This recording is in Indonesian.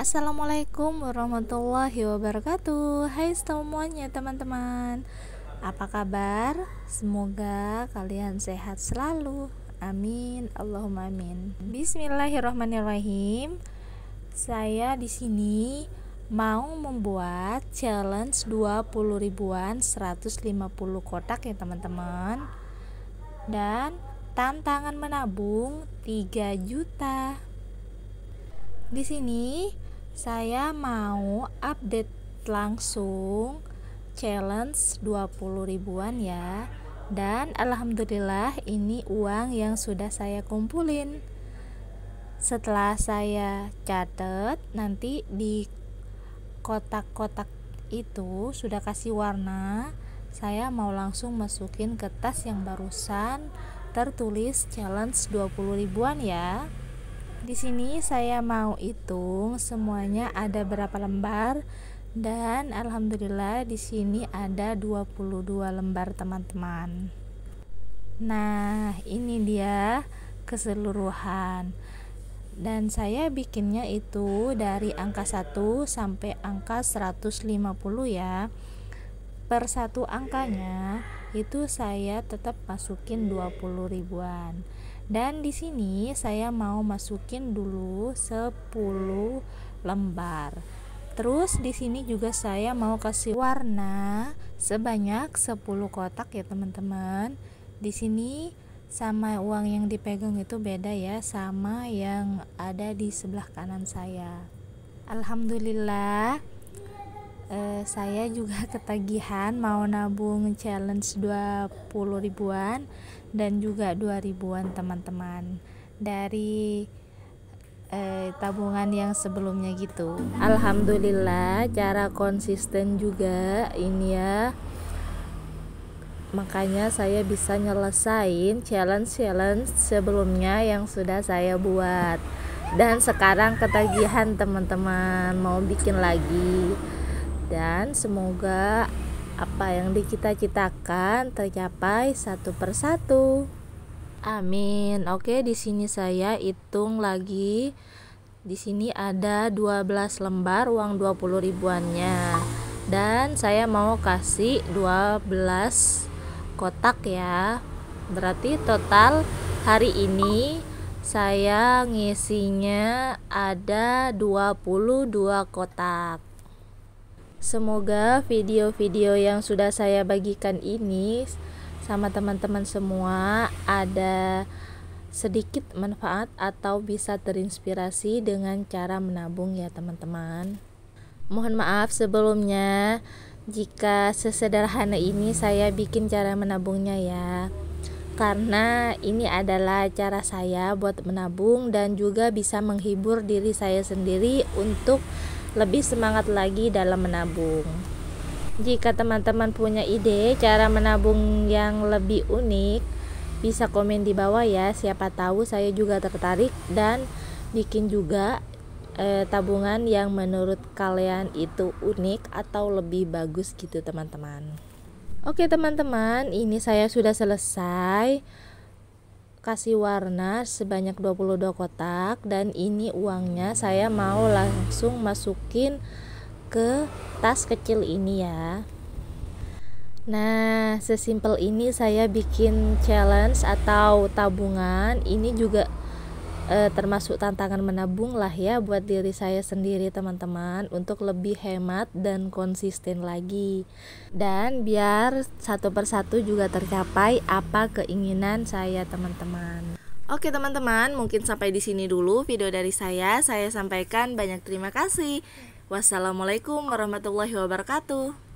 Assalamualaikum warahmatullahi wabarakatuh Hai semuanya teman-teman Apa kabar? Semoga kalian sehat selalu Amin Allahumma amin Bismillahirrahmanirrahim Saya di sini mau membuat challenge 20 ribuan 150 kotak ya teman-teman dan tantangan menabung 3 juta di sini saya mau update langsung challenge 20 ribuan ya dan alhamdulillah ini uang yang sudah saya kumpulin setelah saya catat nanti di kotak-kotak itu sudah kasih warna saya mau langsung masukin ke tas yang barusan tertulis challenge 20 ribuan ya di sini saya mau hitung semuanya ada berapa lembar dan alhamdulillah di sini ada 22 lembar teman-teman. Nah, ini dia keseluruhan. Dan saya bikinnya itu dari angka 1 sampai angka 150 ya. Per satu angkanya itu saya tetap masukin 20 ribuan dan di sini saya mau masukin dulu 10 lembar terus di sini juga saya mau kasih warna sebanyak 10 kotak ya teman-teman di sini sama uang yang dipegang itu beda ya sama yang ada di sebelah kanan saya Alhamdulillah uh, saya juga ketagihan mau nabung challenge 20 ribuan dan juga 2 ribuan teman-teman dari eh, tabungan yang sebelumnya gitu. Alhamdulillah cara konsisten juga ini ya. Makanya saya bisa nyelesain challenge-challenge sebelumnya yang sudah saya buat. Dan sekarang ketagihan teman-teman mau bikin lagi dan semoga apa yang dikita-citakan tercapai satu persatu. Amin. Oke, di sini saya hitung lagi. Di sini ada 12 lembar uang 20 ribuannya. Dan saya mau kasih 12 kotak ya. Berarti total hari ini saya ngisinya ada 22 kotak. Semoga video-video yang sudah saya bagikan ini sama teman-teman semua ada sedikit manfaat atau bisa terinspirasi dengan cara menabung ya teman-teman. Mohon maaf sebelumnya jika sesederhana ini saya bikin cara menabungnya ya. Karena ini adalah cara saya buat menabung dan juga bisa menghibur diri saya sendiri untuk lebih semangat lagi dalam menabung. Jika teman-teman punya ide cara menabung yang lebih unik, bisa komen di bawah ya. Siapa tahu saya juga tertarik dan bikin juga eh, tabungan yang menurut kalian itu unik atau lebih bagus gitu, teman-teman. Oke, teman-teman, ini saya sudah selesai kasih warna sebanyak 22 kotak dan ini uangnya saya mau langsung masukin ke tas kecil ini ya Nah, sesimpel ini saya bikin challenge atau tabungan. Ini juga Eh, termasuk tantangan menabung lah ya buat diri saya sendiri teman-teman untuk lebih hemat dan konsisten lagi dan biar satu persatu juga tercapai apa keinginan saya teman-teman. Oke teman-teman, mungkin sampai di sini dulu video dari saya. Saya sampaikan banyak terima kasih. Wassalamualaikum warahmatullahi wabarakatuh.